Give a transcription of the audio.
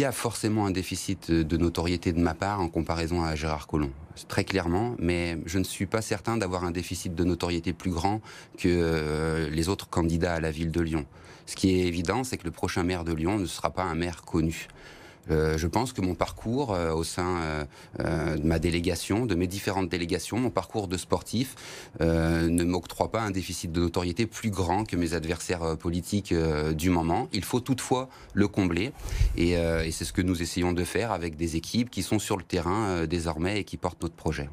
Il y a forcément un déficit de notoriété de ma part en comparaison à Gérard Collomb, très clairement, mais je ne suis pas certain d'avoir un déficit de notoriété plus grand que euh, les autres candidats à la ville de Lyon. Ce qui est évident, c'est que le prochain maire de Lyon ne sera pas un maire connu. Euh, je pense que mon parcours euh, au sein euh, de ma délégation, de mes différentes délégations, mon parcours de sportif ne m'octroie pas un déficit de notoriété plus grand que mes adversaires politiques du moment. Il faut toutefois le combler et c'est ce que nous essayons de faire avec des équipes qui sont sur le terrain désormais et qui portent notre projet.